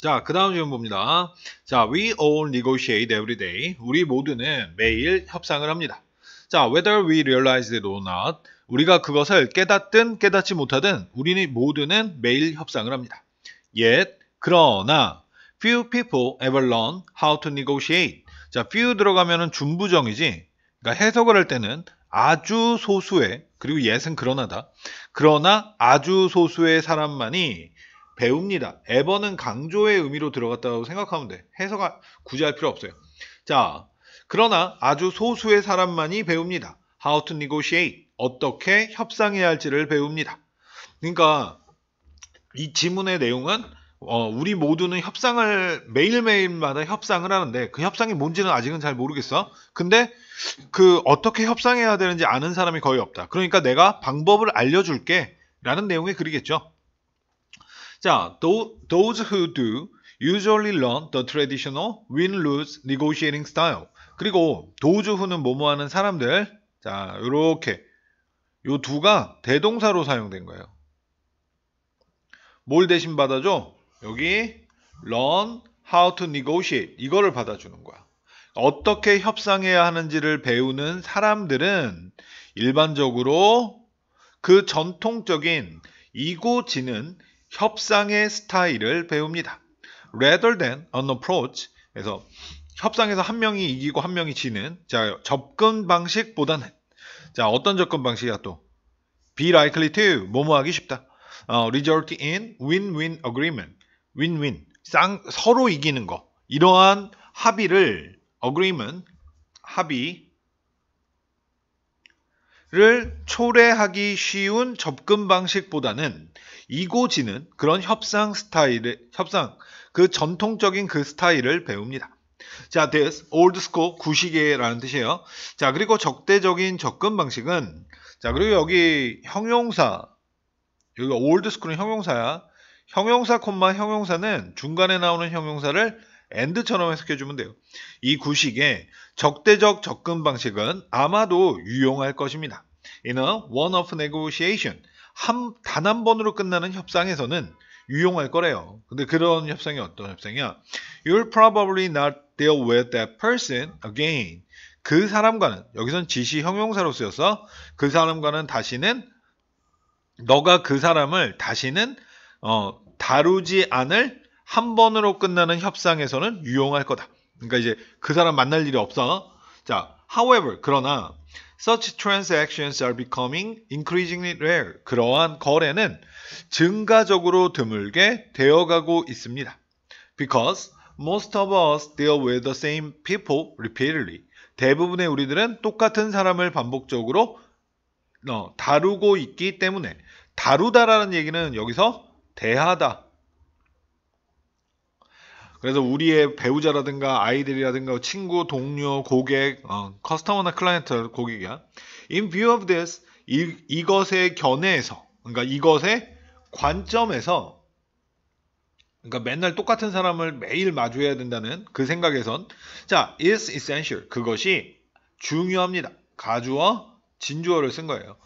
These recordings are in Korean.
자, 그 다음 질문 봅니다. 자, we all negotiate every day. 우리 모두는 매일 협상을 합니다. 자, whether we realize it or not. 우리가 그것을 깨닫든 깨닫지 못하든 우리는 모두는 매일 협상을 합니다. Yet, 그러나, few people ever learn how to negotiate. 자, few 들어가면은 준부정이지. 그러니까 해석을 할 때는 아주 소수의, 그리고 yet은 그러나다. 그러나 아주 소수의 사람만이 배웁니다. 에버는 강조의 의미로 들어갔다고 생각하면 돼. 해석할 굳이 할 필요 없어요. 자, 그러나 아주 소수의 사람만이 배웁니다. How to negotiate 어떻게 협상해야 할지를 배웁니다. 그러니까 이 지문의 내용은 어, 우리 모두는 협상을 매일매일마다 협상을 하는데 그 협상이 뭔지는 아직은 잘 모르겠어. 근데 그 어떻게 협상해야 되는지 아는 사람이 거의 없다. 그러니까 내가 방법을 알려줄게 라는 내용의 글이겠죠. 자, those who do usually learn the traditional win-lose negotiating style. 그리고 those who는 뭐뭐 하는 사람들. 자, 요렇게. 요 두가 대동사로 사용된 거예요. 뭘 대신 받아줘? 여기 learn how to negotiate 이거를 받아주는 거야. 어떻게 협상해야 하는지를 배우는 사람들은 일반적으로 그 전통적인 이고 지는 협상의 스타일을 배웁니다. rather than an approach 그서 협상에서 한 명이 이기고 한 명이 지는 자 접근 방식보다는 자 어떤 접근 방식이야 또 be likely to 뭐뭐하기 쉽다 어, result in win-win agreement win-win 쌍, 서로 이기는 거 이러한 합의를 agreement 합의를 초래하기 쉬운 접근 방식보다는 이고지는 그런 협상 스타일의 협상 그 전통적인 그 스타일을 배웁니다. 자, this old school 구시계라는 뜻이에요. 자, 그리고 적대적인 접근 방식은 자, 그리고 여기 형용사 여기 old school은 형용사야. 형용사 콤마 형용사는 중간에 나오는 형용사를 and처럼 해석해 주면 돼요. 이 구식의 적대적 접근 방식은 아마도 유용할 것입니다. In a one-off negotiation, 단한 번으로 끝나는 협상에서는 유용할 거래요. 근데 그런 협상이 어떤 협상이야? You'll probably not deal with that person again. 그 사람과는 여기선 지시 형용사로 쓰여서 그 사람과는 다시는 너가 그 사람을 다시는 어, 다루지 않을 한 번으로 끝나는 협상에서는 유용할 거다. 그러니까 이제 그 사람 만날 일이 없어. 자, However, 그러나 such transactions are becoming increasingly rare. 그러한 거래는 증가적으로 드물게 되어가고 있습니다. Because most of us deal with the same people repeatedly. 대부분의 우리들은 똑같은 사람을 반복적으로 다루고 있기 때문에 다루다라는 얘기는 여기서 대하다 그래서 우리의 배우자라든가 아이들이라든가 친구, 동료, 고객, 어, 커스터머나 클라이언트 고객이야. In view of this, 이, 이것의 견해에서, 그러니까 이것의 관점에서, 그러니까 맨날 똑같은 사람을 매일 마주해야 된다는 그 생각에선, 자, is essential. 그것이 중요합니다. 가주어, 진주어를 쓴 거예요.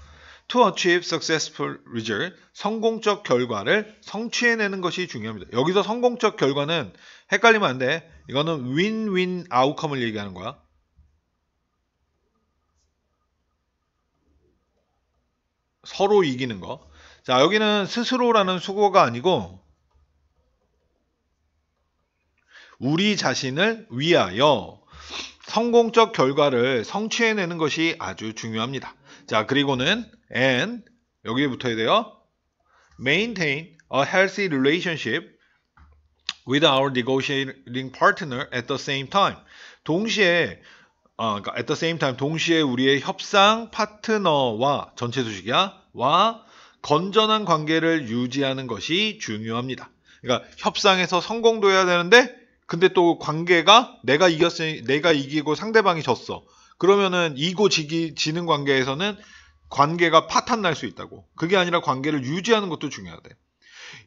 To achieve successful result, 성공적 결과를 성취해내는 것이 중요합니다. 여기서 성공적 결과는 헷갈리면 안 돼. 이거는 윈윈 아웃컴을 얘기하는 거야. 서로 이기는 거. 자, 여기는 스스로라는 수고가 아니고 우리 자신을 위하여 성공적 결과를 성취해내는 것이 아주 중요합니다. 자, 그리고는 and 여기에 붙어야 돼요. maintain a healthy relationship with our negotiating partner at the same time. 동시에 어, 그러니까 at the same time 동시에 우리의 협상 파트너와 전체 주식이야 와 건전한 관계를 유지하는 것이 중요합니다. 그러니까 협상에서 성공도 해야 되는데 근데 또 관계가 내가 이겼으니 내가 이기고 상대방이 졌어. 그러면은 이고 지기 지는 관계에서는 관계가 파탄 날 수 있다고. 그게 아니라 관계를 유지하는 것도 중요하대.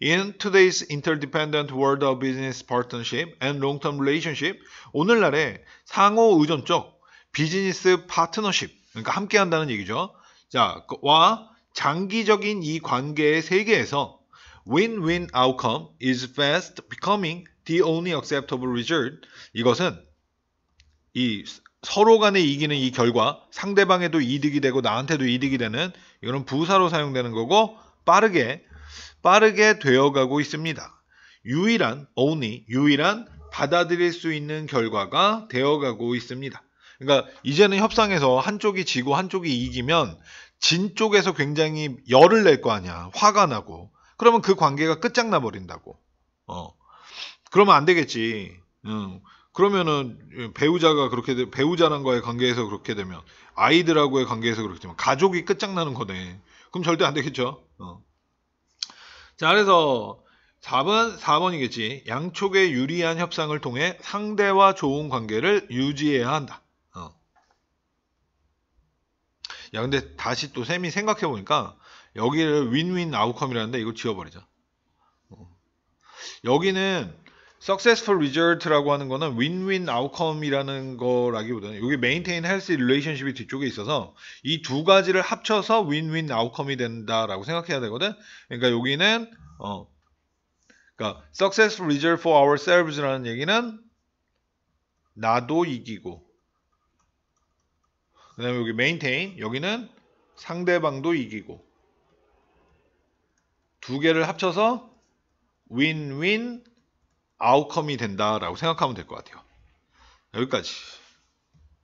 In today's interdependent world of business partnership and long-term relationship, 오늘날의 상호 의존적 비즈니스 파트너십, 그러니까 함께 한다는 얘기죠. 자, 와 장기적인 이 관계의 세계에서 win-win outcome is fast becoming the only acceptable result. 이것은 이 서로 간에 이기는 이 결과 상대방에도 이득이 되고 나한테도 이득이 되는 이거는 부사로 사용되는 거고 빠르게 빠르게 되어가고 있습니다. 유일한, only, 유일한 받아들일 수 있는 결과가 되어가고 있습니다. 그러니까 이제는 협상에서 한쪽이 지고 한쪽이 이기면 진 쪽에서 굉장히 열을 낼 거 아니야. 화가 나고. 그러면 그 관계가 끝장나 버린다고. 어. 그러면 안 되겠지. 음. 그러면은 배우자가 그렇게 배우자랑과의 관계에서 그렇게 되면 아이들하고의 관계에서 그렇게 되면 가족이 끝장나는 거네. 그럼 절대 안 되겠죠. 어. 자, 그래서 4번, 4번이겠지. 양쪽에 유리한 협상을 통해 상대와 좋은 관계를 유지해야 한다. 어. 야, 근데 다시 또 쌤이 생각해보니까 여기를 윈윈 아웃컴이라는데 이걸 지워버리자. 어. 여기는 successful result라고 하는 거는 win-win outcome이라는 거라기보다는 여기 maintain healthy relationship이 뒤쪽에 있어서 이 두 가지를 합쳐서 win-win outcome이 된다라고 생각해야 되거든. 그러니까 여기는 어 그러니까 successful result for ourselves라는 얘기는 나도 이기고 그다음에 여기 maintain 여기는 상대방도 이기고 두 개를 합쳐서 win-win 아웃컴이 된다라고 생각하면 될 것 같아요. 여기까지.